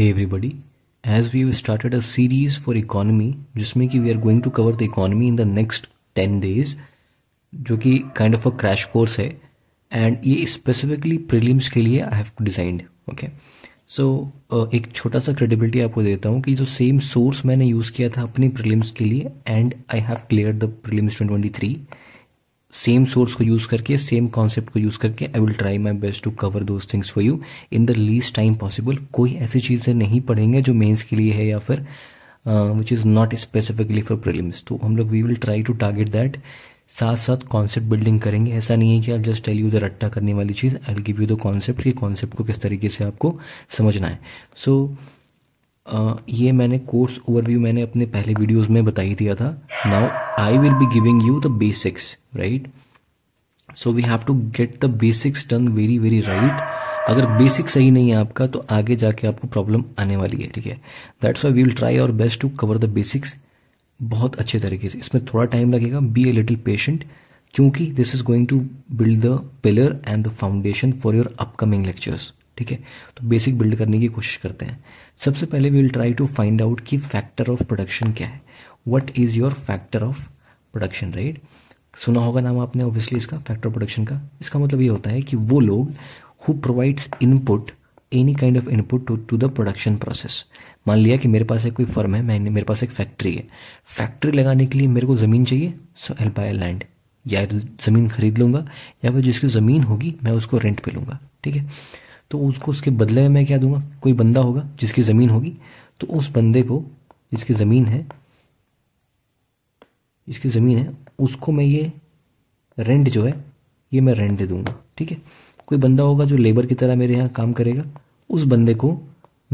Hey everybody, as we have started a series for economy जिसमें कि we are going to cover the economy in the next 10 days जो कि kind of a crash course है and ये specifically prelims के लिए I have designed okay so so, uh, एक छोटा सा क्रेडिबिलिटी आपको देता हूँ कि जो सेम सोर्स मैंने यूज़ किया था अपने प्रीलिम्स के लिए and I have clear the prelims 2023 same source को यूज़ करके सेम कॉन्सेप्ट को यूज़ करके I will try my best to cover those things for you in the least time possible कोई ऐसी चीज़ें नहीं पढ़ेंगे जो मेन्स के लिए है या फिर which is not specifically for prelims तो हम लोग we will try to target that साथ साथ कॉन्सेप्ट बिल्डिंग करेंगे ऐसा नहीं है कि I just tell you the रट्टा करने वाली चीज़ I give you the concept कि कॉन्सेप्ट को किस तरीके से आपको समझना है सो so, ये मैंने कोर्स ओवरव्यू मैंने अपने पहले वीडियोस में बताई दिया था now I will be giving you the basics right so we have to get the basics done very very right अगर बेसिक सही नहीं है आपका तो आगे जाके आपको प्रॉब्लम आने वाली है ठीक है that's why we will try our best to cover the basics बहुत अच्छे तरीके से इसमें थोड़ा टाइम लगेगा बी ए लिटिल पेशेंट क्योंकि this is going to build the pillar and the foundation for your upcoming lectures ठीक है तो बेसिक बिल्ड करने की कोशिश करते हैं सबसे पहले we will try to find out कि फैक्टर ऑफ प्रोडक्शन क्या है what is your factor of production right सुना होगा नाम आपने ऑब्वियसली इसका फैक्टर ऑफ प्रोडक्शन का इसका मतलब ये होता है कि वो लोग who provides input any kind of input to to the production process मान लिया कि मेरे पास एक कोई फर्म है मैंने मेरे पास एक फैक्ट्री है फैक्ट्री लगाने के लिए मेरे को ज़मीन चाहिए सो एल बाय लैंड या ज़मीन खरीद लूँगा या फिर जिसकी ज़मीन होगी मैं उसको रेंट पे लूँगा ठीक है तो उसको उसके बदले में मैं क्या दूंगा कोई बंदा होगा जिसकी ज़मीन होगी तो उस बंदे को जिसकी ज़मीन है जिसकी ज़मीन है उसको मैं ये रेंट जो है ये मैं रेंट दे दूंगा ठीक है कोई बंदा होगा जो लेबर की तरह मेरे यहाँ काम करेगा उस बंदे को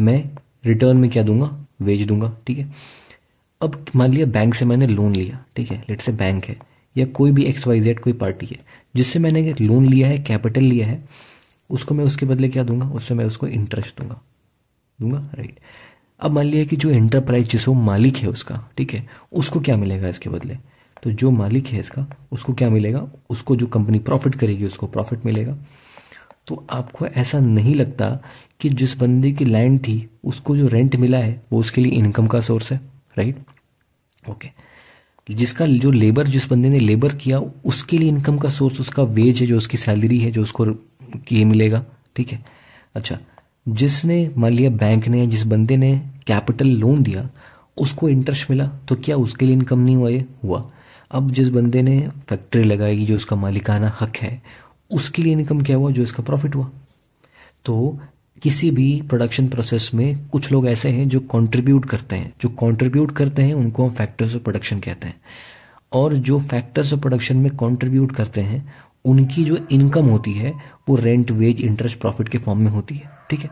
मैं रिटर्न में क्या दूंगा वेज दूंगा ठीक है अब मान लिया बैंक से मैंने लोन लिया ठीक है लेट से बैंक है या कोई भी एक्स वाई जेड कोई पार्टी है जिससे मैंने लोन लिया है कैपिटल लिया है उसको मैं उसके बदले क्या दूंगा उससे मैं उसको इंटरेस्ट दूंगा दूंगा राइट अब मान लिया कि जो एंटरप्राइज जिसको मालिक है उसका ठीक है उसको क्या मिलेगा इसके बदले तो जो मालिक है इसका उसको क्या मिलेगा उसको जो कंपनी प्रॉफिट करेगी उसको प्रॉफिट मिलेगा तो आपको ऐसा नहीं लगता कि जिस बंदे की लैंड थी उसको जो रेंट मिला है वो उसके लिए इनकम का सोर्स है राइट ओके जिसका जो लेबर जिस बंदे ने लेबर किया उसके लिए इनकम का सोर्स उसका वेज है जो उसकी सैलरी है जो उसको ये मिलेगा ठीक है अच्छा जिसने मान लिया बैंक ने जिस बंदे ने कैपिटल लोन दिया उसको इंटरेस्ट मिला तो क्या उसके लिए इनकम नहीं हुआ ये हुआ अब जिस बंदे ने फैक्ट्री लगाएगी जो उसका मालिकाना हक है उसके लिए इनकम क्या हुआ जो इसका प्रॉफिट हुआ तो किसी भी प्रोडक्शन प्रोसेस में कुछ लोग ऐसे हैं जो कंट्रीब्यूट करते हैं जो कंट्रीब्यूट करते हैं उनको हम फैक्टर्स ऑफ प्रोडक्शन कहते हैं और जो फैक्टर्स ऑफ प्रोडक्शन में कंट्रीब्यूट करते हैं उनकी जो इनकम होती है वो रेंट वेज इंटरेस्ट प्रॉफिट के फॉर्म में होती है ठीक है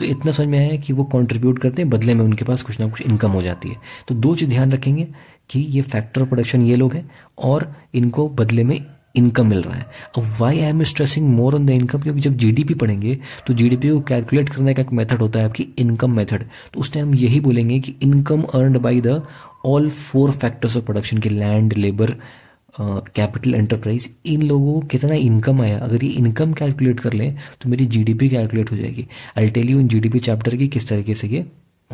तो इतना समझ में आया कि वो कंट्रीब्यूट करते हैं बदले में उनके पास कुछ ना कुछ इनकम हो जाती है तो दो चीज़ ध्यान रखेंगे कि ये फैक्टर प्रोडक्शन ये लोग हैं और इनको बदले में इनकम मिल रहा है अब why I am stressing more on the income क्योंकि जब जीडीपी पढ़ेंगे तो जीडीपी को कैलकुलेट करने का एक मेथड होता है आपकी इनकम मेथड तो उस टाइम यही बोलेंगे कि income earned by the all four factors of production के लैंड लेबर कैपिटल एंटरप्राइज इन लोगों को कितना इनकम आया अगर ये इनकम कैलकुलेट कर लें तो मेरी जीडीपी कैलकुलेट हो जाएगी I tell you in GDP chapter की किस तरीके से ये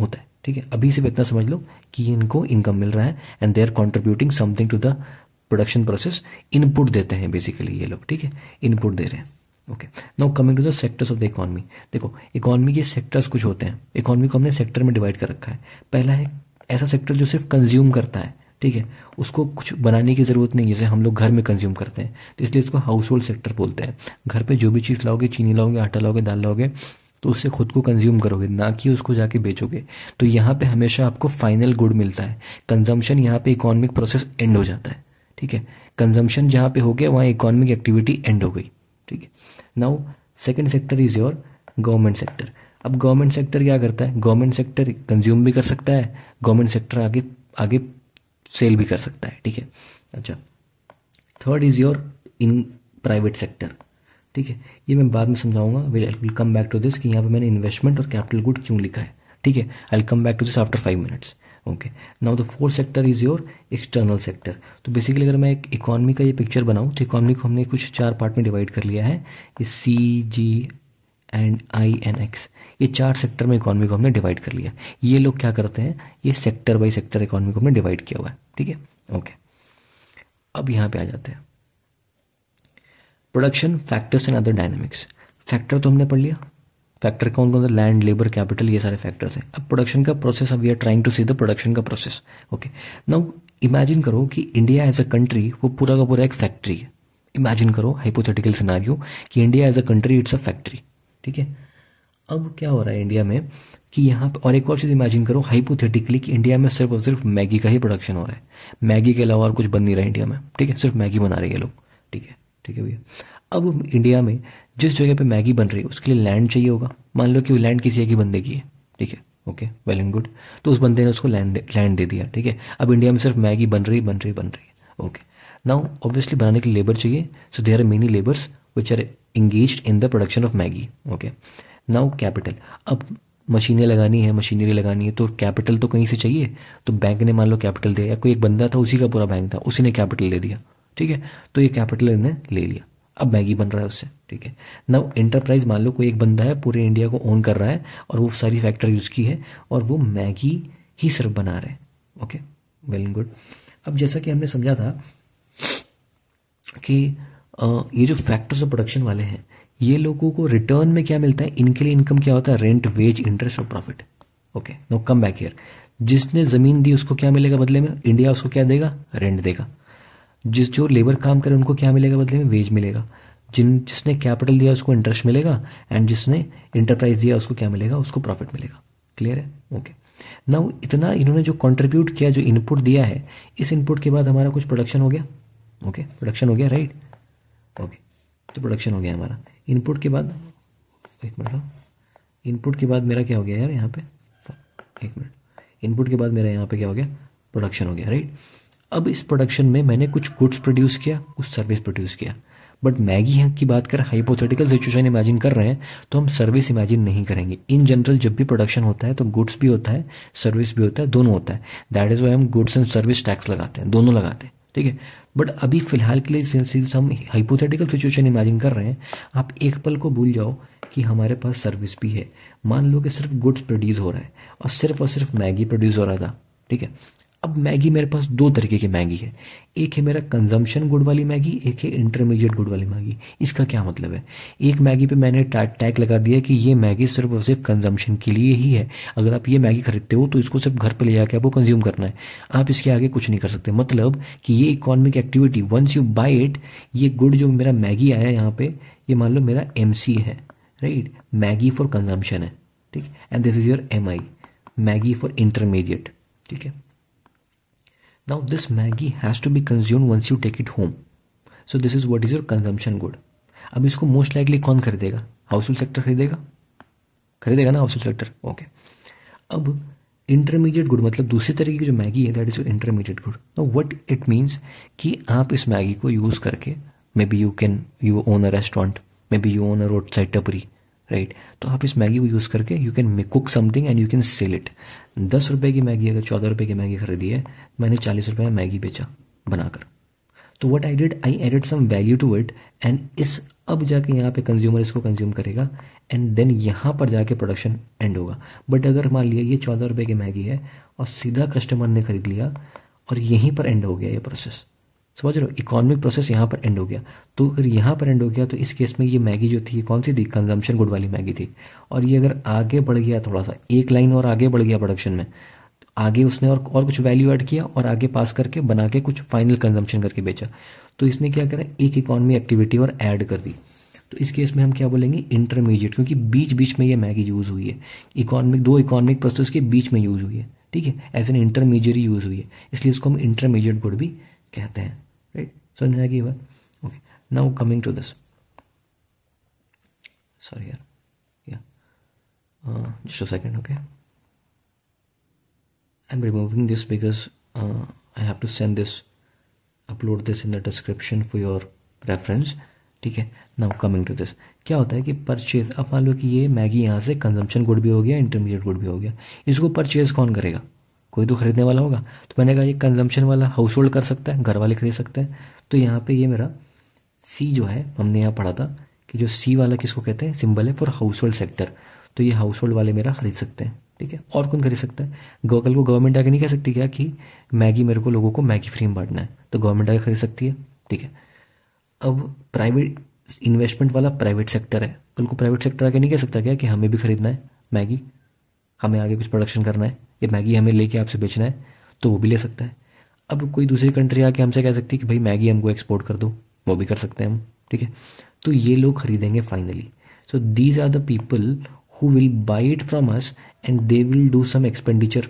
होता है ठीक है अभी सिर्फ इतना समझ लो कि इनको इनकम मिल रहा है and they are contributing something to the production process input देते हैं बेसिकली ये लोग ठीक है इनपुट दे रहे हैं okay now coming to the sectors of the economy देखो इकोनॉमी के सेक्टर्स कुछ होते हैं इकोनॉमी को हमने सेक्टर में डिवाइड कर रखा है पहला है ऐसा सेक्टर जो सिर्फ कंज्यूम करता है ठीक है उसको कुछ बनाने की ज़रूरत नहीं जैसे हम लोग घर में कंज्यूम करते हैं तो इसलिए इसको हाउस होल्ड सेक्टर बोलते हैं घर पे जो भी चीज़ लाओगे चीनी लाओगे आटा लाओगे दाल लाओगे तो उससे खुद को कंज्यूम करोगे ना कि उसको जाके बेचोगे तो यहाँ पे हमेशा आपको फाइनल गुड मिलता है कंजम्पशन यहाँ पे इकोनॉमिक प्रोसेस एंड हो जाता है ठीक है कंजम्पशन जहाँ पे हो गया वहाँ इकोनॉमिक एक्टिविटी एंड हो गई ठीक है now second sector is your government sector अब गवर्नमेंट सेक्टर क्या करता है गवर्नमेंट सेक्टर कंज्यूम भी कर सकता है गवर्नमेंट सेक्टर आगे आगे सेल भी कर सकता है ठीक है अच्छा third is your in private sector ठीक है ये मैं बाद में समझाऊंगा will will come back to this कि यहाँ पे मैंने इन्वेस्टमेंट और कैपिटल गुड क्यों लिखा है ठीक है I will come back to this after five minutes okay now the fourth sector is your external sector तो बेसिकली अगर मैं एक इकोनॉमी का ये पिक्चर बनाऊँ तो इकोनॉमी को हमने कुछ चार पार्ट में डिवाइड कर लिया है ये C G and I N X ये चार सेक्टर में इकोनॉमी को हमने डिवाइड कर लिया ये लोग क्या करते हैं ये सेक्टर बाई सेक्टर इकोनॉमी को हमने डिवाइड किया हुआ है ठीक है ओके अब यहाँ पे आ जाते हैं production factors and other dynamics factor तो हमने पढ़ लिया फैक्टर कौन कौन सा लैंड लेबर कैपिटल ये सारे फैक्टर्स हैं अब प्रोडक्शन का प्रोसेस अब we are trying to see the production का प्रोसेस ओके नाउ इमेजिन करो कि इंडिया एज अ कंट्री वो पूरा का पूरा एक फैक्ट्री है इमेजिन करो हाइपोथेटिकल सिनारियो कि India as a country it's a factory ठीक है अब क्या हो रहा है इंडिया में कि यहाँ पर और एक और चीज़ इमेजिन करो हाइपोथेटिकली कि इंडिया में सिर्फ और सिर्फ मैगी का ही प्रोडक्शन हो रहा है मैगी के अलावा और कुछ बन नहीं रहा है इंडिया में ठीक है सिर्फ मैगी बना रही है लोग ठीक है ठीक है भैया अब इंडिया में जिस जगह पे मैगी बन रही है उसके लिए लैंड चाहिए होगा मान लो कि वो लैंड किसी एक ही बंदे की है ठीक है ओके वेल एंड गुड तो उस बंदे ने उसको लैंड लैंड दे दिया ठीक है अब इंडिया में सिर्फ मैगी बन रही बन रही बन रही है ओके नाउ ऑब्वियसली बनाने के लिए लेबर चाहिए so there are many labours which are engage in the production of Maggi okay now capital अब मशीनें लगानी है मशीनरी लगानी है तो कैपिटल तो कहीं से चाहिए तो बैंक ने मान लो कैपिटल दिया या कोई एक बंदा था उसी का पूरा बैंक था उसी ने कैपिटल दे दिया ठीक है तो ये कैपिटल इन्हें ले लिया अब मैगी बन रहा है उससे ठीक है नव इंटरप्राइज मान लो कोई एक बंदा है पूरे इंडिया को ओन कर रहा है और वो सारी फैक्ट्री यूज़ की है और वो मैगी ही सिर्फ बना रहे हैं ओके वेल गुड अब जैसा कि हमने समझा था कि ये जो फैक्टर्स ऑफ प्रोडक्शन वाले हैं ये लोगों को रिटर्न में क्या मिलता है इनके लिए इनकम क्या होता है रेंट वेज इंटरेस्ट और profit okay no come back here जिसने ज़मीन दी उसको क्या मिलेगा बदले में इंडिया उसको क्या देगा रेंट देगा जिस जो लेबर काम करे उनको क्या मिलेगा बदले में वेज मिलेगा जिन जिसने कैपिटल दिया उसको इंटरेस्ट मिलेगा एंड जिसने इंटरप्राइज दिया उसको क्या मिलेगा उसको प्रॉफिट मिलेगा क्लियर है ओके नाउ इतना इन्होंने जो कंट्रीब्यूट किया जो इनपुट दिया है इस इनपुट के बाद हमारा कुछ प्रोडक्शन हो गया ओके okay, प्रोडक्शन हो गया राइट right? ओके okay, तो प्रोडक्शन हो गया हमारा इनपुट के बाद एक मिनट हाँ। इनपुट के बाद मेरा क्या हो गया यार यहाँ पे एक मिनट इनपुट के बाद मेरा यहाँ पे क्या हो गया प्रोडक्शन हो गया राइट अब इस प्रोडक्शन में मैंने कुछ गुड्स प्रोड्यूस किया कुछ सर्विस प्रोड्यूस किया बट मैगी की बात कर हाइपोथेटिकल सिचुएशन इमेजिन कर रहे हैं तो हम सर्विस इमेजिन नहीं करेंगे इन जनरल जब भी प्रोडक्शन होता है तो गुड्स भी होता है सर्विस भी होता है दोनों होता है दैट इज़ वाई हम गुड्स एंड सर्विस टैक्स लगाते हैं दोनों लगाते हैं ठीक है बट अभी फ़िलहाल के लिए हम हाइपोथेटिकल सिचुएशन इमेजिन कर रहे हैं आप एक पल को भूल जाओ कि हमारे पास सर्विस भी है मान लो कि सिर्फ गुड्स प्रोड्यूस हो रहा है और सिर्फ और सिर्फ मैगी प्रोड्यूस हो रहा था ठीक है अब मैगी मेरे पास दो तरीके की मैगी है एक है मेरा कंजम्पशन गुड़ वाली मैगी एक है इंटरमीडिएट गुड़ वाली मैगी इसका क्या मतलब है एक मैगी पे मैंने टैग लगा दिया कि ये मैगी सिर्फ और सिर्फ कंजम्पशन के लिए ही है अगर आप ये मैगी खरीदते हो तो इसको सिर्फ घर पर ले जाकर आपको कंज्यूम करना है आप इसके आगे कुछ नहीं कर सकते मतलब कि ये economic activity once you buy it ये गुड़ जो मेरा मैगी आया है यहाँ पर ये मान लो मेरा एम है राइट मैगी फॉर कंजम्पशन है ठीक and this is your M Maggi for intermediate ठीक है Now this Maggi has to be consumed once you take it home. So this is what is your consumption good. अब इसको most likely कौन खरीदेगा house household sector खरीदेगा खरीदेगा ना household sector okay अब इंटरमीडिएट गुड मतलब दूसरे तरीके की जो मैगी है that is intermediate good now what it means कि आप इस मैगी को यूज़ करके maybe you can you own a restaurant maybe you own a roadside tapri right तो आप इस मैगी को यूज़ करके you can cook something and you can sell it दस रुपये की मैगी अगर चौदह रुपये की मैगी खरीदी है मैंने चालीस रुपये में मैगी बेचा बनाकर तो what I did I added some value to it and इस अब जाके यहाँ पे कंज्यूमर इसको कंज्यूम करेगा एंड देन यहाँ पर जाके प्रोडक्शन एंड होगा बट अगर मान लिया ये चौदह रुपये की मैगी है और सीधा कस्टमर ने खरीद लिया और यहीं पर एंड हो गया ये प्रोसेस समझ लो इकोनॉमिक प्रोसेस यहाँ पर एंड हो गया तो अगर यहाँ पर एंड हो गया तो इस केस में ये मैगी जो थी कौन सी थी कंजम्पशन गुड वाली मैगी थी और ये अगर आगे बढ़ गया थोड़ा सा एक लाइन और आगे बढ़ गया प्रोडक्शन में तो आगे उसने और और कुछ वैल्यू ऐड किया और आगे पास करके बना के कुछ फाइनल कंजम्पशन करके बेचा तो इसने क्या करा एक इकॉनमी एक्टिविटी और ऐड कर दी तो इस केस में हम क्या बोलेंगे इंटरमीडिएट क्योंकि बीच बीच में ये मैगी यूज़ हुई है इकोनॉमिक दो इकोनॉमिक प्रोसेस के बीच में यूज़ हुई है ठीक है एज एन इंटरमीडिएट यूज़ हुई है इसलिए इसको हम इंटरमीडिएट गुड भी कहते हैं राइट समझ में आएगी बात okay now coming to this sorry यार just uh, just second okay I am removing this because I have to send this upload this in the description for your reference ठीक है नाउ कमिंग टू दिस क्या होता है कि purchase अब मान लो कि ये मैगी यहाँ से कंजम्पशन गुड भी हो गया इंटरमीडिएट गुड भी हो गया इसको परचेज कौन करेगा कोई तो खरीदने वाला होगा तो मैंने कहा ये कंजम्पशन वाला हाउस होल्ड कर सकता है घर वाले खरीद सकते हैं तो यहाँ पे ये मेरा सी जो है हमने यहाँ पढ़ा था कि जो सी वाला किसको कहते हैं सिंबल है फॉर हाउस होल्ड सेक्टर तो ये हाउस होल्ड वाले मेरा खरीद सकते हैं ठीक है और कौन खरीद सकता है गोकल को गवर्नमेंट आके नहीं कह सकती क्या कि मैगी मेरे को लोगों को मैगी फ्री में बांटना है तो गवर्नमेंट आगे खरीद सकती है ठीक है अब प्राइवेट इन्वेस्टमेंट वाला प्राइवेट सेक्टर है कल को प्राइवेट सेक्टर आगे नहीं कह सकता क्या कि हमें भी खरीदना है मैगी हमें आगे कुछ प्रोडक्शन करना है ये मैगी हमें लेके आपसे बेचना है तो वो भी ले सकता है अब कोई दूसरी कंट्री आके हमसे कह सकती है कि भाई मैगी हमको एक्सपोर्ट कर दो वो भी कर सकते हैं हम ठीक है तो ये लोग खरीदेंगे finally so these are the people who will buy it from us and they will do some expenditure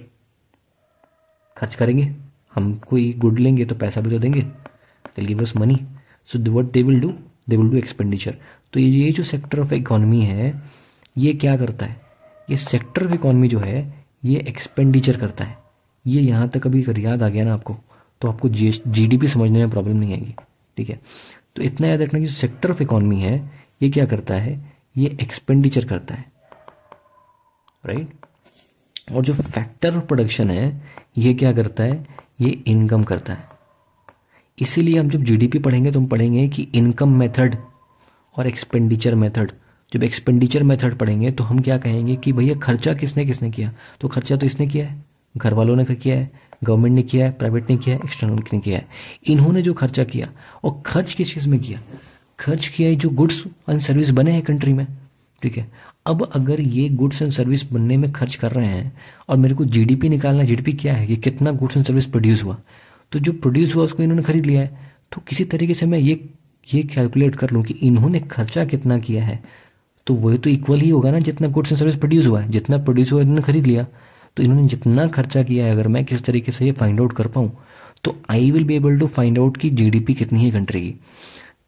खर्च करेंगे हम कोई गुड लेंगे तो पैसा भी तो देंगे they give us money so what they will do they will do expenditure तो ये जो सेक्टर ऑफ इकोनॉमी है ये क्या करता है ये सेक्टर ऑफ इकोनॉमी जो है ये एक्सपेंडिचर करता है ये यहाँ तक अभी याद आ गया ना आपको तो आपको जी जीडीपी समझने में प्रॉब्लम नहीं आएगी ठीक है तो इतना याद रखना कि जो सेक्टर ऑफ इकोनॉमी है ये क्या करता है ये एक्सपेंडिचर करता है राइट और जो फैक्टर ऑफ प्रोडक्शन है ये क्या करता है ये इनकम करता है इसीलिए हम जब जीडीपी पढ़ेंगे तो हम पढ़ेंगे कि इनकम मेथड और एक्सपेंडिचर मेथड जब एक्सपेंडिचर मेथड पढ़ेंगे तो हम क्या कहेंगे कि भैया खर्चा किसने किसने किया तो खर्चा तो इसने किया है घर वालों ने किया है गवर्नमेंट ने किया है प्राइवेट ने किया है एक्सटर्नल ने किया है इन्होंने जो खर्चा किया और खर्च किस चीज़ में किया खर्च किया है जो गुड्स एंड सर्विस बने हैं कंट्री में ठीक है अब अगर ये गुड्स एंड सर्विस बनने में खर्च कर रहे हैं और मेरे को जीडीपी निकालना जीडीपी क्या है कि कितना गुड्स एंड सर्विस प्रोड्यूस हुआ तो जो प्रोड्यूस हुआ उसको इन्होंने खरीद लिया है तो किसी तरीके से मैं ये ये कैलकुलेट कर लूँ कि इन्होंने खर्चा कितना किया है तो वही तो इक्वल ही होगा ना जितना गुड्स एंड सर्विस प्रोड्यूस हुआ है जितना प्रोड्यूस हुआ है इन्होंने खरीद लिया तो इन्होंने जितना खर्चा किया है अगर मैं किस तरीके से ये फाइंड आउट कर पाऊँ तो I will be able to find out कि जीडीपी कितनी है कंट्री की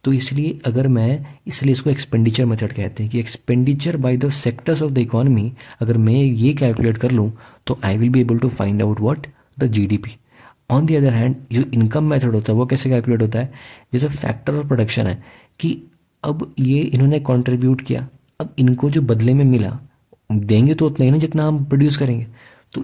तो इसलिए अगर मैं इसलिए इसको एक्सपेंडिचर मेथड कहते हैं कि expenditure by the sectors of the economy अगर मैं ये कैलकुलेट कर लूँ तो I will be able to find out what the GDP on the other hand जो इनकम मेथड होता है वो कैसे कैलकुलेट होता है जैसे फैक्टर ऑफ प्रोडक्शन है कि अब ये इन्होंने कंट्रीब्यूट किया अब इनको जो बदले में मिला देंगे तो उतना ही ना जितना हम प्रोड्यूस करेंगे तो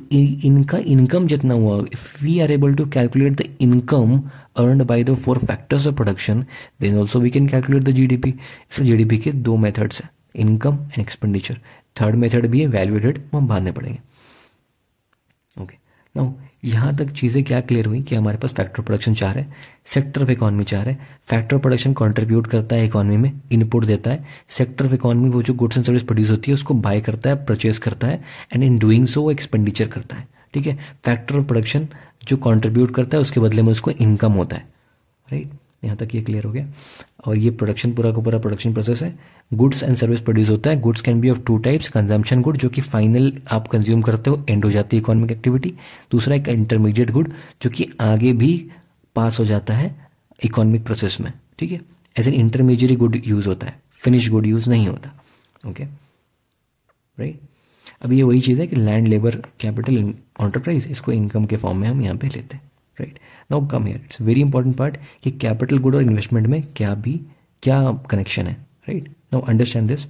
इनका इनकम जितना हुआ if we are able to calculate the income earn by the four factors of production then also we can calculate the GDP इसलिए जीडीपी के दो मेथड्स हैं income and expenditure third method भी है वैल्यूएटेड तो हम बांधने पड़ेंगे ओके okay. नाउ यहाँ तक चीज़ें क्या क्लियर हुई कि हमारे पास फैक्टर प्रोडक्शन चार है सेक्टर ऑफ इकोनॉमी चार है फैक्टर प्रोडक्शन कंट्रीब्यूट करता है इकॉनमी में इनपुट देता है सेक्टर ऑफ इकोनॉमी वो जो गुड्स एंड सर्विस प्रोड्यूस होती है उसको बाय करता है परचेस करता है एंड इन डूइंग सो वो एक्सपेंडिचर करता है ठीक है फैक्टर ऑफ प्रोडक्शन जो कॉन्ट्रीब्यूट करता है उसके बदले में उसको इनकम होता है राइट यहाँ तक ये क्लियर हो गया और ये प्रोडक्शन पूरा का पूरा प्रोडक्शन प्रोसेस है गुड्स एंड सर्विस प्रोड्यूस होता है goods can be of two types consumption good जो कि फाइनल आप कंज्यूम करते हो एंड हो जाती है इकोनॉमिक एक्टिविटी दूसरा एक इंटरमीडिएट गुड जो कि आगे भी पास हो जाता है इकोनॉमिक प्रोसेस में ठीक है as an intermediate good use होता है फिनिश गुड यूज़ नहीं होता ओके राइट अब ये वही चीज़ है कि लैंड लेबर कैपिटल एंटरप्राइज इसको इनकम के फॉर्म में हम यहाँ पे लेते हैं right right? Now come here it's very important part कि कैपिटल गुड और इन्वेस्टमेंट में क्या भी क्या कनेक्शन है right now understand this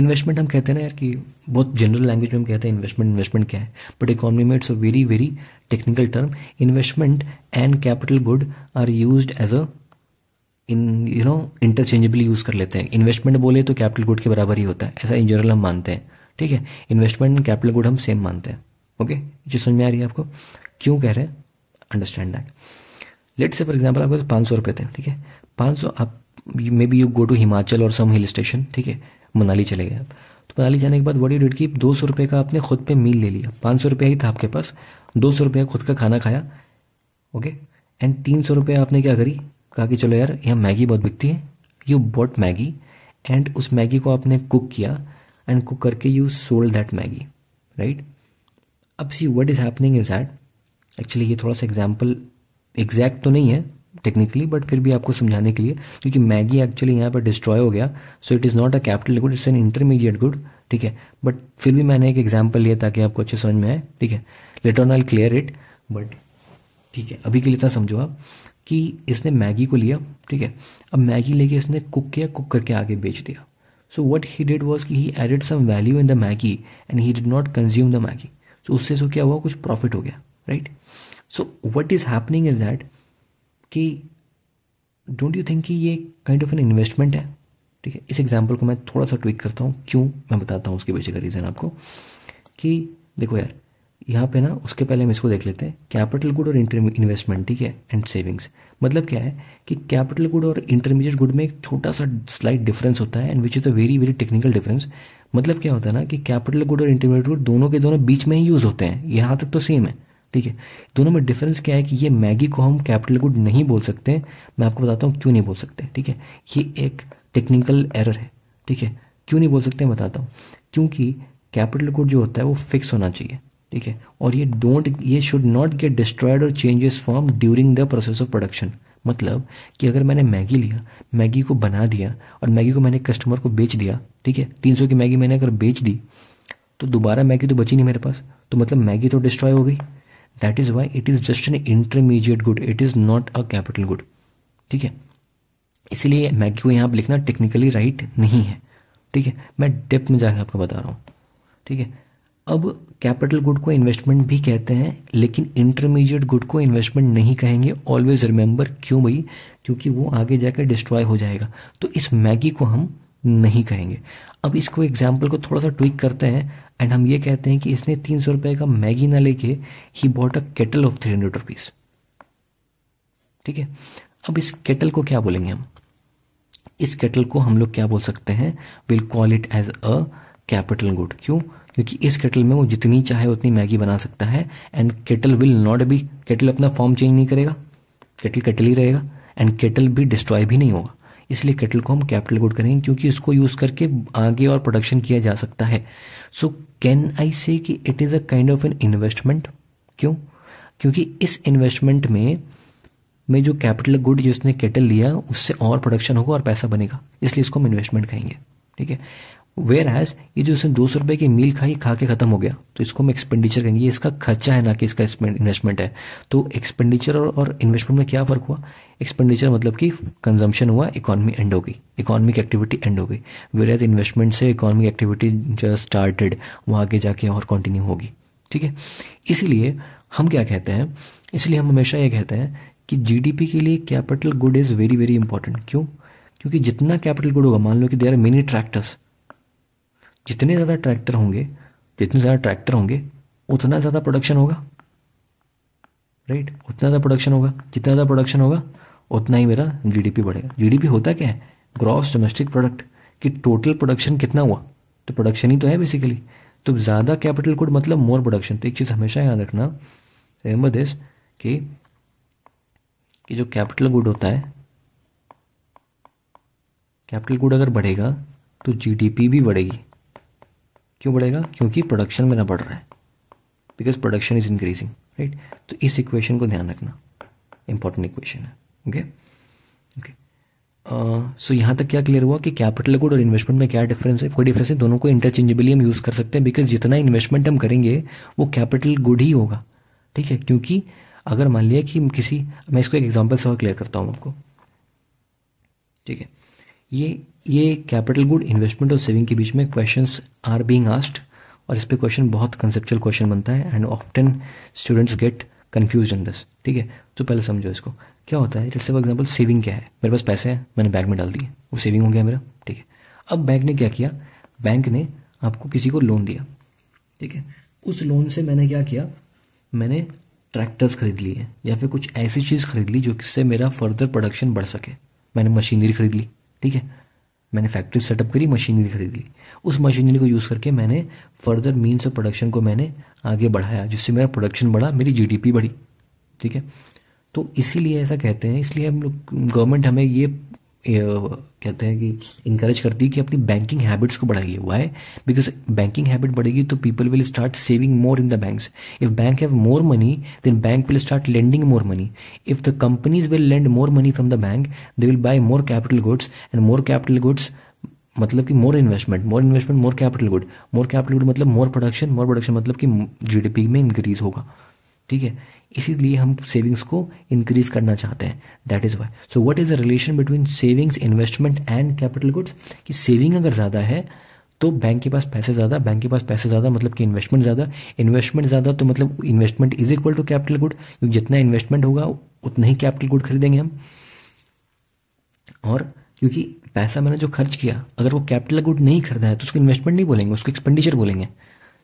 investment हम कहते हैं ना यार कि बहुत जनरल लैंग्वेज में हम कहते हैं इन्वेस्टमेंट इन्वेस्टमेंट क्या है बट इकोनॉमी में it's a very very technical term investment and capital good are use as a in you know interchangeably use कर लेते हैं इन्वेस्टमेंट बोले तो कैपिटल गुड के बराबर ही होता है ऐसा इन जनरल हम मानते हैं ठीक है इन्वेस्टमेंट एंड कैपिटल गुड हम सेम मानते हैं ओके okay? समझ में आ रही है आपको क्यों कह रहे हैं understand that let say for example आपके पास पाँच सौ रुपये थे ठीक है पाँच सौ आप maybe you go to Himachal और सम हिल स्टेशन ठीक है मनाली चले गए आप तो मनाली जाने के बाद वॉट यू की दो सौ रुपये का आपने खुद पे मील ले लिया पाँच सौ रुपया ही था आपके पास दो सौ रुपये खुद का खाना खाया ओके एंड तीन सौ रुपये आपने क्या करी कहा कि चलो यार यहाँ मैगी बहुत बिकती है यू बॉट मैगी एंड उस मैगी को आपने कुक किया एंड कुक करके you sold that Maggi right अब see what is happening is that actually ये थोड़ा सा एग्जाम्पल एग्जैक्ट तो नहीं है टेक्निकली बट फिर भी आपको समझाने के लिए क्योंकि मैगी एक्चुअली यहाँ पर डिस्ट्रॉय हो गया so it is not a capital good it's an intermediate good ठीक है बट फिर भी मैंने एक एग्जाम्पल लिया ताकि आपको अच्छे समझ में आए ठीक है let on all clear it but ठीक है अभी के लिए इतना समझो आप कि इसने मैगी को लिया ठीक है अब मैगी लेके इसने कुक किया कुक करके आगे बेच दिया so what he did was कि he added some value in the Maggi and he did not consume the Maggi so उससे सो क्या हुआ कुछ प्रॉफिट हो गया right right? So what is happening is that कि डोंट यू थिंक कि ये काइंड ऑफ एन इन्वेस्टमेंट है ठीक है इस एग्जाम्पल को मैं थोड़ा सा ट्विक करता हूँ क्यों मैं बताता हूँ उसके पीछे का रीज़न आपको कि देखो यार यहाँ पे ना उसके पहले हम इसको देख लेते हैं कैपिटल गुड और इन्वेस्टमेंट ठीक है एंड सेविंग्स मतलब क्या है कि कैपिटल गुड और इंटरमीडिएट गुड में एक छोटा सा स्लाइट डिफरेंस होता है and which is a very very technical difference मतलब क्या होता है ना कि कैपिटल गुड और इंटरमीडिएट गुड दोनों के दोनों बीच में ही यूज़ होते हैं यहाँ तक तो सेम है ठीक है दोनों में डिफरेंस क्या है कि ये मैगी को हम कैपिटल गुड नहीं बोल सकते मैं आपको बताता हूँ क्यों नहीं बोल सकते ठीक है ये एक टेक्निकल एरर है ठीक है क्यों नहीं बोल सकते मैं बताता हूँ क्योंकि कैपिटल गुड जो होता है वो फिक्स होना चाहिए ठीक है और ये डोंट ये शुड नॉट गेट डिस्ट्रॉयड और changes form during the process of production मतलब कि अगर मैंने मैगी लिया मैगी को बना दिया और मैगी को मैंने कस्टमर को बेच दिया ठीक है तीन सौ की मैगी मैंने अगर बेच दी तो दोबारा मैगी तो बची नहीं मेरे पास तो मतलब मैगी तो डिस्ट्रॉय हो गई that is why it is just an intermediate good it is not a capital good ठीक है इसीलिए मैगी को यहाँ पर लिखना टेक्निकली राइट नहीं है ठीक है मैं डेप में जाकर आपको बता रहा हूँ ठीक है अब कैपिटल गुड को इन्वेस्टमेंट भी कहते हैं लेकिन इंटरमीडिएट गुड को इन्वेस्टमेंट नहीं कहेंगे ऑलवेज रिमेंबर क्यों भाई क्योंकि वो आगे जाकर डिस्ट्रॉय हो जाएगा तो इस मैगी को हम नहीं कहेंगे अब इसको एग्जाम्पल को थोड़ा सा ट्विक करते हैं एंड हम ये कहते हैं कि इसने तीन सौ रुपये का मैगी ना लेके he bought a kettle of three hundred rupees ठीक है अब इस केटल को क्या बोलेंगे हम इस केटल को हम लोग क्या बोल सकते हैं will call it as a capital good क्यों क्योंकि इस केटल में वो जितनी चाहे उतनी मैगी बना सकता है and kettle will not be kettle अपना फॉर्म चेंज नहीं करेगा केटल केटल ही रहेगा एंड केटल भी डिस्ट्रॉय भी नहीं होगा इसलिए केटल को हम कैपिटल गुड करेंगे क्योंकि इसको यूज़ करके आगे और प्रोडक्शन किया जा सकता है सो so, कैन आई से कि it is a kind of an investment क्यों क्योंकि इस इन्वेस्टमेंट में मैं जो कैपिटल गुड जिसने केटल लिया उससे और प्रोडक्शन होगा और पैसा बनेगा इसलिए इसको हम इन्वेस्टमेंट कहेंगे ठीक है वेयर हैज ये जो उसने दो सौ रुपए की मील खाई खा के ख़त्म हो गया तो इसको हम एक्सपेंडिचर कहेंगे इसका खर्चा है ना कि इसका इन्वेस्टमेंट है तो एक्सपेंडिचर और, इन्वेस्टमेंट में क्या फ़र्क हुआ एक्सपेंडिचर मतलब कि कंजम्पशन हुआ इकॉनमी एंड हो गई इकॉनमिक एक्टिविटी एंड हो गई वेयर एज इन्वेस्टमेंट से इकॉनमिक एक्टिविटी जो स्टार्टेड वो आगे जाके और कंटिन्यू होगी ठीक है इसीलिए हम क्या कहते हैं इसलिए हम हमेशा ये कहते हैं कि जीडीपी के लिए capital good is very very important क्यों क्योंकि जितना कैपिटल गुड होगा मान लो कि दे आर मेनी ट्रैक्टर्स जितने ज़्यादा ट्रैक्टर होंगे जितने ज़्यादा ट्रैक्टर होंगे उतना ज़्यादा प्रोडक्शन होगा राइट उतना ज़्यादा प्रोडक्शन होगा जितना ज़्यादा प्रोडक्शन होगा उतना ही मेरा जीडीपी बढ़ेगा जीडीपी होता क्या है ग्रॉस डोमेस्टिक प्रोडक्ट कि टोटल प्रोडक्शन कितना हुआ तो प्रोडक्शन ही तो है बेसिकली तो ज़्यादा कैपिटल गुड मतलब मोर प्रोडक्शन तो एक चीज़ हमेशा याद रखना रिमेंबर दिस कि कि जो कैपिटल गुड होता है कैपिटल गुड अगर बढ़ेगा तो जीडीपी भी बढ़ेगी क्यों बढ़ेगा क्योंकि प्रोडक्शन मेरा बढ़ रहा है because production is increasing right तो इस इक्वेशन को ध्यान रखना इंपॉर्टेंट इक्वेशन है ओके ओके सो यहाँ तक क्या क्लियर हुआ कि कैपिटल गुड और इन्वेस्टमेंट में क्या डिफरेंस है कोई डिफरेंस है दोनों को इंटरचेंजेबली हम यूज़ कर सकते हैं बिकॉज जितना इन्वेस्टमेंट हम करेंगे वो कैपिटल गुड ही होगा ठीक है क्योंकि अगर मान लिया कि किसी मैं इसको एक एग्जाम्पल से और क्लियर करता हूँ आपको ठीक है ये ये कैपिटल गुड इन्वेस्टमेंट और सेविंग के बीच में क्वेश्चन आर बींग आस्ट और इस पर क्वेश्चन बहुत कंसेप्चुअल क्वेश्चन बनता है and often students get confuse in this ठीक है तो पहले समझो इसको क्या होता है जैसे फॉर एग्जाम्पल सेविंग क्या है मेरे पास पैसे हैं मैंने बैंक में डाल दिए वो सेविंग हो गया मेरा ठीक है अब बैंक ने क्या किया बैंक ने आपको किसी को लोन दिया ठीक है उस लोन से मैंने क्या किया मैंने ट्रैक्टर्स खरीद लिए या फिर कुछ ऐसी चीज़ खरीद ली जो जिससे मेरा फर्दर प्रोडक्शन बढ़ सके मैंने मशीनरी खरीद ली ठीक है मैंने फैक्ट्री सेटअप करी मशीनरी खरीद ली उस मशीनरी को यूज़ करके मैंने फर्दर मीन्स ऑफ प्रोडक्शन को मैंने आगे बढ़ाया जिससे मेरा प्रोडक्शन बढ़ा मेरी जी बढ़ी ठीक है तो इसीलिए ऐसा कहते हैं इसलिए हम लोग गवर्नमेंट हमें ये ये कहते हैं कि इंकरेज करती है कि अपनी बैंकिंग हैबिट्स को बढ़ाइए वाई बिकॉज बैंकिंग हैबिट बढ़ेगी तो people will start saving more in the banks if bank have more money then bank will start lending more money if the companies will lend more money from the bank they will buy more capital goods and more capital goods मतलब कि more investment more investment more capital good more capital good मतलब more production मोर production मतलब कि GDP में increase होगा ठीक है इसीलिए हम सेविंग्स को इंक्रीज करना चाहते हैं that is why so what is the relation between savings investment and capital goods कि सेविंग अगर ज़्यादा है तो बैंक के पास पैसे ज़्यादा बैंक के पास पैसे ज़्यादा मतलब कि इन्वेस्टमेंट ज़्यादा इन्वेस्टमेंट ज़्यादा तो मतलब investment is equal to capital good क्योंकि जितना इन्वेस्टमेंट होगा उतना ही कैपिटल गुड खरीदेंगे हम और क्योंकि पैसा मैंने जो खर्च किया अगर वो कैपिटल गुड नहीं खरीदा है तो उसको इन्वेस्टमेंट नहीं बोलेंगे उसको एक्सपेंडिचर बोलेंगे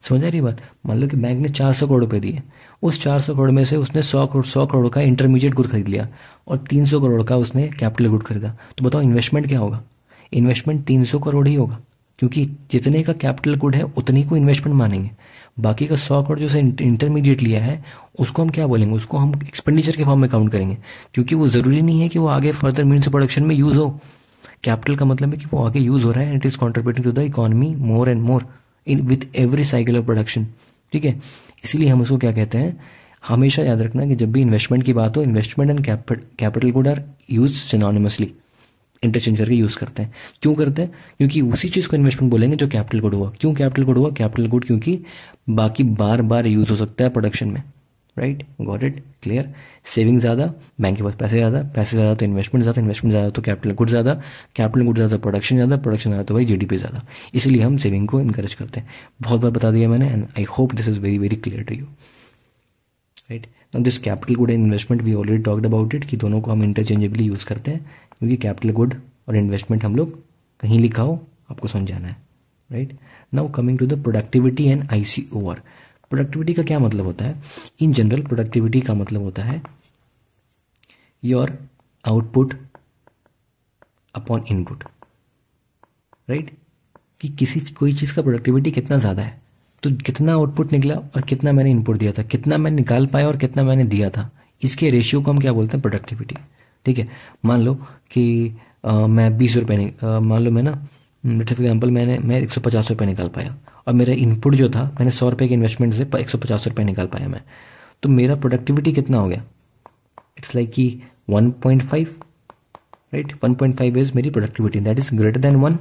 समझ आ रही बात मान लो कि बैंक ने चार सौ करोड़ रुपये दिए उस चार सौ करोड़ में से उसने सौ करोड़ सौ करोड़ का इंटरमीडिएट गुड खरीद लिया और तीन सौ करोड़ का उसने कैपिटल गुड खरीदा तो बताओ इन्वेस्टमेंट क्या होगा इन्वेस्टमेंट तीन सौ करोड़ ही होगा क्योंकि जितने का कैपिटल गुड है उतनी को इन्वेस्टमेंट मानेंगे बाकी का सौ करोड़ जो उसे इंटरमीडिएट लिया है उसको हम क्या बोलेंगे उसको हम एक्सपेंडिचर के फॉर्म में काउंट करेंगे क्योंकि वो ज़रूरी नहीं है कि वो आगे फर्दर मीन्स प्रोडक्शन में यूज़ हो कैपिटल का मतलब है कि वो आगे यूज़ हो रहा है and it is contributing to the economy more and more in with every cycle of production ठीक है इसीलिए हम उसको क्या कहते हैं हमेशा याद रखना कि जब भी इन्वेस्टमेंट की बात हो investment and capital good are use synonymously interchange करके यूज़ करते हैं क्यों करते हैं क्योंकि उसी चीज़ को इन्वेस्टमेंट बोलेंगे जो कैपिटल गुड हुआ क्यों कैपिटल गुड हुआ कैपिटल गुड क्योंकि बाकी बार बार यूज़ हो सकता है प्रोडक्शन में right got it clear saving ज़्यादा बैंक के पास पैसे ज़्यादा पैसे ज़्यादा तो इन्वेस्टमेंट ज़्यादा इन्वेस्टमेंट ज़्यादा तो कैपिटल गुड ज़्यादा कैपिटल गुड ज़्यादा तो प्रोडक्शन ज़्यादा प्रोडक्शन ज़्यादा तो भाई जीडीपी ज़्यादा इसलिए हम सेविंग को इनकरेज करते हैं बहुत बार बता दिया मैंने and I hope this is very very clear to you right this capital good and investment we already talked about it कि दोनों को हम इंटरचेंजेबली यूज़ करते हैं क्योंकि कैपिटल गुड और इन्वेस्टमेंट हम लोग कहीं लिखा हो आपको समझाना है right now coming to the productivity and I C over productivity का क्या मतलब होता है इन जनरल प्रोडक्टिविटी का मतलब होता है your output upon input right कि किसी कोई चीज़ का प्रोडक्टिविटी कितना ज़्यादा है तो कितना आउटपुट निकला और कितना मैंने इनपुट दिया था कितना मैंने निकाल पाया और कितना मैंने दिया था इसके रेशियो को हम क्या बोलते हैं प्रोडक्टिविटी ठीक है मान लो कि आ, मैं बीस रुपये मान लो मैं ना जैसे फॉर एग्जाम्पल मैंने मैं एक सौ पचास निकाल पाया और मेरा इनपुट जो था मैंने सौ रुपये के इन्वेस्टमेंट से एक सौ पचास निकाल पाया मैं तो मेरा प्रोडक्टिविटी कितना हो गया इट्स लाइक कि one point five right one point five is मेरी productivity that is greater than one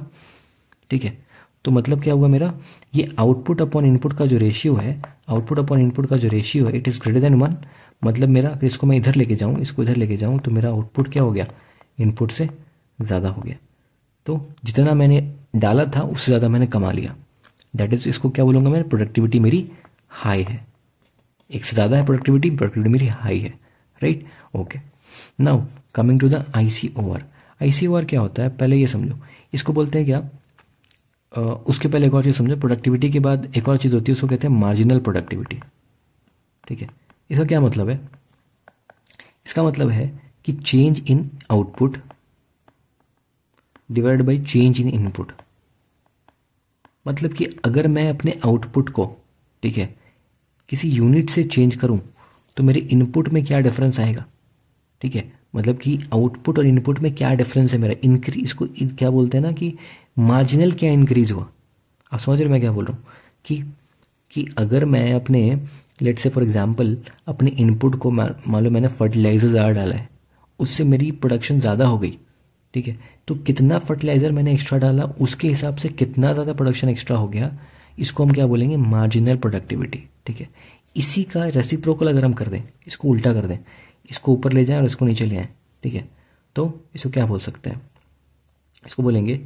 ठीक है तो मतलब क्या हुआ मेरा ये आउटपुट अपॉन इनपुट का जो रेशियो है आउटपुट अपॉन इनपुट का जो रेशियो है it is greater than one मतलब मेरा इसको मैं इधर लेके जाऊँ इसको इधर लेके जाऊँ तो मेरा आउटपुट क्या हो गया इनपुट से ज़्यादा हो गया तो जितना मैंने डाला था उससे ज़्यादा मैंने कमा लिया दैट इज़ इसको क्या बोलूँगा मैं प्रोडक्टिविटी मेरी हाई है एक से ज़्यादा है प्रोडक्टिविटी प्रोडक्टिविटी मेरी हाई है right okay now coming to the I C over I C over क्या होता है पहले ये समझो इसको बोलते हैं क्या uh, उसके पहले एक और चीज़ समझो प्रोडक्टिविटी के बाद एक और चीज़ होती है उसको कहते हैं मार्जिनल प्रोडक्टिविटी ठीक है इसका क्या मतलब है इसका मतलब है कि change in output divide by change in input मतलब कि अगर मैं अपने आउटपुट को ठीक है किसी यूनिट से चेंज करूं तो मेरे इनपुट में क्या डिफरेंस आएगा ठीक है मतलब कि आउटपुट और इनपुट में क्या डिफरेंस है मेरा इंक्रीज इसको क्या बोलते हैं ना कि मार्जिनल क्या इंक्रीज हुआ आप समझ रहे मैं क्या बोल रहा हूँ कि कि अगर मैं अपने लेट से फॉर एग्जांपल अपने इनपुट को मान लो मैंने फर्टिलाइज़र ज़्यादा डाला है उससे मेरी प्रोडक्शन ज़्यादा हो गई ठीक है तो कितना फर्टिलाइज़र मैंने एक्स्ट्रा डाला उसके हिसाब से कितना ज़्यादा प्रोडक्शन एक्स्ट्रा हो गया इसको हम क्या बोलेंगे मार्जिनल प्रोडक्टिविटी ठीक है इसी का रेसिप्रोकल अगर हम कर दें इसको उल्टा कर दें इसको ऊपर ले जाएं और इसको नीचे ले आएँ ठीक है तो इसको क्या बोल सकते हैं इसको बोलेंगे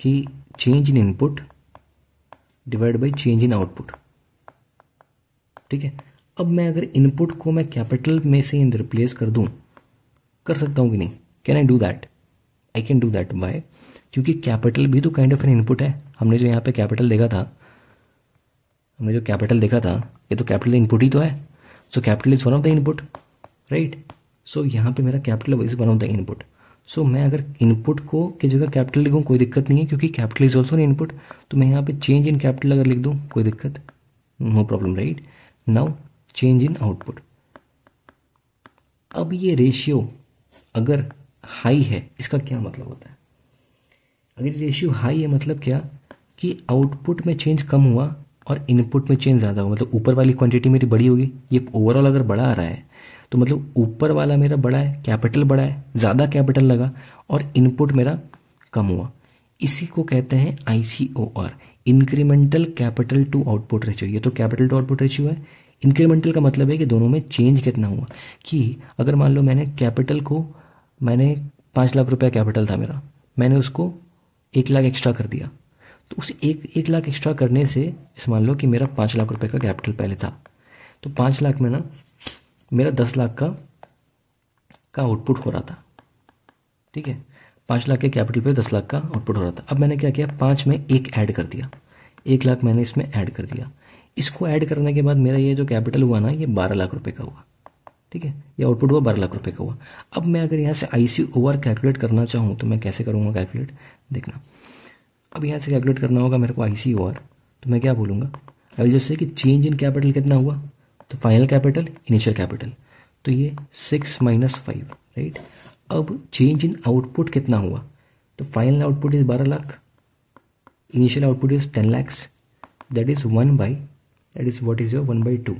कि change in input divide by change in output ठीक है अब मैं अगर इनपुट को मैं कैपिटल में से इन रिप्लेस कर दूं कर सकता हूं कि नहीं can I do that I can do that why क्योंकि कैपिटल भी तो काइंड ऑफ एन इनपुट है हमने जो यहाँ पे कैपिटल देखा था हमने जो कैपिटल देखा था ये तो कैपिटल इनपुट ही तो है so capital is one of the input right so यहाँ पे मेरा capital is one of the input so मैं अगर इनपुट को की जगह कैपिटल लिखूँ कोई दिक्कत नहीं है क्योंकि कैपिटल इज़ ऑल्सो इनपुट तो मैं यहाँ पे चेंज इन कैपिटल अगर लिख दूँ कोई दिक्कत no problem right now change in output अब ये रेशियो अगर हाई है इसका क्या मतलब होता है अगर रेशियो हाई है मतलब क्या कि आउटपुट में चेंज कम हुआ और इनपुट में चेंज ज़्यादा हुआ मतलब ऊपर वाली क्वांटिटी मेरी बड़ी होगी ये ओवरऑल अगर बड़ा आ रहा है तो मतलब ऊपर वाला मेरा बड़ा है कैपिटल बड़ा है ज़्यादा कैपिटल लगा और इनपुट मेरा कम हुआ इसी को कहते हैं I C O R incremental capital to output ratio ये तो कैपिटल टू आउटपुट रेशियो है इंक्रीमेंटल का मतलब है कि दोनों में चेंज कितना हुआ कि अगर मान लो मैंने कैपिटल को मैंने पाँच लाख रुपया कैपिटल था मेरा मैंने उसको एक लाख एक्स्ट्रा कर दिया तो उस एक एक लाख एक्स्ट्रा करने से इस मान लो कि मेरा पाँच लाख रुपए का कैपिटल पहले था तो पाँच लाख में ना मेरा दस लाख का का आउटपुट हो रहा था ठीक है पाँच लाख के कैपिटल पे दस लाख का आउटपुट हो रहा था अब मैंने क्या किया पाँच में एक ऐड कर दिया एक लाख मैंने इसमें ऐड कर दिया इसको ऐड करने के बाद मेरा ये जो कैपिटल हुआ ना ये बारह लाख रुपये का हुआ ठीक है ये आउटपुट हुआ बारह लाख रुपए का हुआ अब मैं अगर यहाँ से आईसी ओवर कैलकुलेट करना चाहूँ तो मैं कैसे करूँगा कैलकुलेट देखना अब यहाँ से कैलकुलेट करना होगा मेरे को आई सी ओवर तो मैं क्या बोलूँगा अब जैसे कि चेंज इन कैपिटल कितना हुआ तो फाइनल कैपिटल इनिशियल कैपिटल तो ये सिक्स माइनस फाइव राइट अब चेंज इन आउटपुट कितना हुआ तो फाइनल आउटपुट इज़ बारह lakh initial output is ten lakhs that is one by that is what is your one by two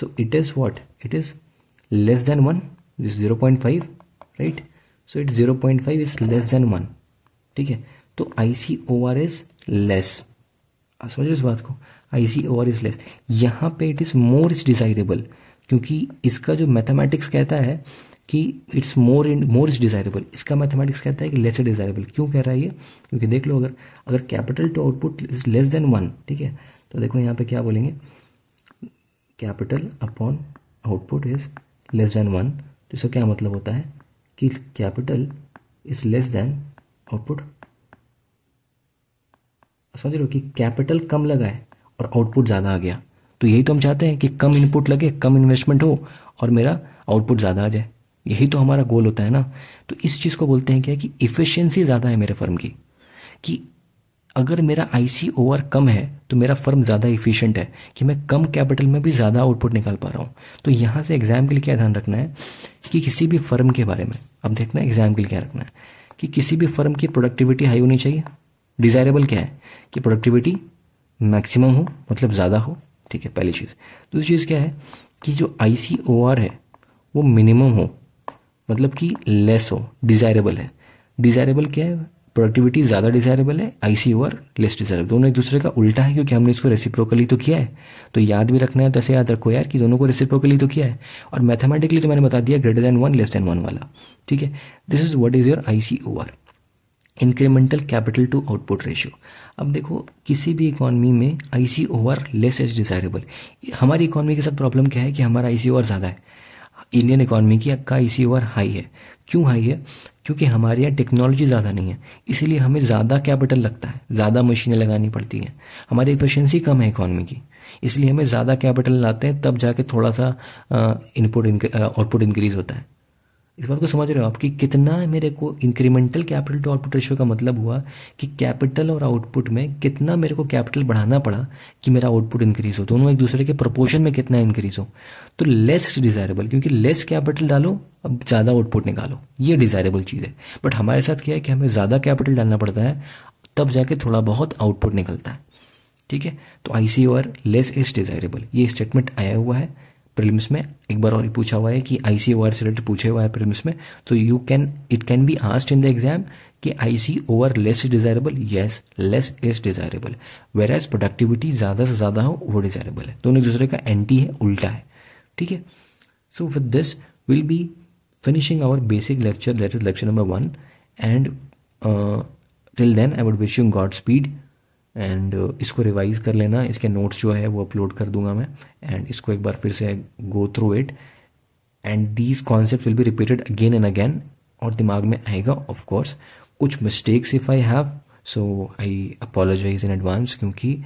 so it is what it is less than 1 this 0.5 right so it's 0.5 is less than 1 ठीक है तो I C is less समझ रहे इस बात को आई सी is less यहाँ पे it is more is desirable क्योंकि इसका जो मैथमेटिक्स कहता है कि it's more in more is desirable इसका मैथमेटिक्स कहता है कि लेस डिजायरेबल क्यों कह रहा है ये क्योंकि देख लो अगर अगर capital to output is less than one ठीक है तो देखो यहाँ पे क्या बोलेंगे capital upon output is less than one तो इसका क्या मतलब होता है कि capital is less than output समझ रहे हो कि कैपिटल कम लगा है और आउटपुट ज़्यादा आ गया तो यही तो हम चाहते हैं कि कम इनपुट लगे कम इन्वेस्टमेंट हो और मेरा आउटपुट ज़्यादा आ जाए यही तो हमारा गोल होता है ना तो इस चीज़ को बोलते हैं क्या कि इफ़िशियंसी ज़्यादा है मेरे फर्म की कि अगर मेरा आई ओवर कम है तो मेरा फर्म ज़्यादा इफिशियंट है कि मैं कम कैपिटल में भी ज़्यादा आउटपुट निकाल पा रहा हूँ तो यहाँ से एग्ज़ाम के लिए क्या ध्यान रखना है कि किसी भी फर्म के बारे में अब देखना एग्ज़ाम के लिए क्या रखना है कि किसी भी फर्म की प्रोडक्टिविटी हाई होनी चाहिए डिज़ायरेबल क्या है कि प्रोडक्टिविटी मैक्सिमम हो मतलब ज़्यादा हो ठीक है पहली चीज़ दूसरी चीज़ क्या है कि जो आई है वो मिनिमम हो मतलब कि लेस हो डिज़ायरेबल है डिज़ायरेबल क्या है प्रोडक्टिविटी ज़्यादा डिजायरेबल है आईसी ओवर लेस डिजायरेबल दोनों एक दूसरे का उल्टा है क्योंकि हमने इसको रेसिप्रोकली तो किया है तो याद भी रखना है तो ऐसे याद रखो यार कि दोनों को रेसिप्रोकली तो किया है और मैथमेटिकली तो मैंने बता दिया greater than one less than one वाला ठीक है this is what is your I C over or incremental capital to output ratio अब देखो किसी भी इकोनॉमी में I C over R less is desirable हमारी इकोनॉमी के साथ प्रॉब्लम क्या है कि हमारा आईसी ओवर आर ज़्यादा है इंडियन इकोनॉमी की का ई सी ओवर हाई है क्यों हाई है क्योंकि हमारे यहाँ टेक्नोलॉजी ज़्यादा नहीं है इसीलिए हमें ज़्यादा कैपिटल लगता है ज़्यादा मशीनें लगानी पड़ती हैं हमारी एफिशिएंसी कम है इकोनॉमी की इसलिए हमें ज़्यादा कैपिटल लाते हैं तब जाके थोड़ा सा इनपुट आउटपुट इंक्रीज़ होता है इस बात को समझ रहे हो आप कि कितना मेरे को incremental capital to output ratio का मतलब हुआ कि कैपिटल और आउटपुट में कितना मेरे को कैपिटल बढ़ाना पड़ा कि मेरा आउटपुट इंक्रीज हो दोनों एक दूसरे के प्रोपोर्शन में कितना इंक्रीज हो तो लेस डिजायरेबल क्योंकि लेस कैपिटल डालो अब ज़्यादा आउटपुट निकालो ये डिजायरेबल चीज़ है बट हमारे साथ क्या है कि हमें ज़्यादा कैपिटल डालना पड़ता है तब जाके थोड़ा बहुत आउटपुट निकलता है ठीक है तो I C O R less is desirable ये स्टेटमेंट आया हुआ है प्रिलिम्स में एक बार और पूछा हुआ है कि आई सी ओवर से रिलेटेड पूछे हुआ है प्रिलिम्स में तो you can it can be asked in the exam कि I C over less is desirable yes less is desirable whereas productivity ज़्यादा से ज़्यादा हो वो डिजायरेबल है दोनों एक दूसरे का एंटी है उल्टा है ठीक है so with this will be finishing our basic lecture let is lecture number one and till then I would wish you godspeed and uh, इसको रिवाइज़ कर लेना इसके नोट्स जो है वो अपलोड कर दूंगा मैं एंड इसको एक बार फिर से go through it and these concepts will be repeated again and again और दिमाग में आएगा ऑफ कोर्स कुछ mistakes if I have so I apologize in advance क्योंकि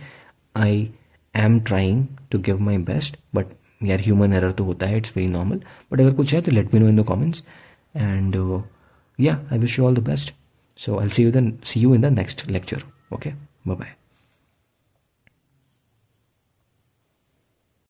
I am trying to give my best but यार human error तो होता है इट्स वेरी नॉर्मल बट अगर कुछ है तो let me know in the comments and या I wish you all the best so I see you then see you in the next lecture okay 拜拜。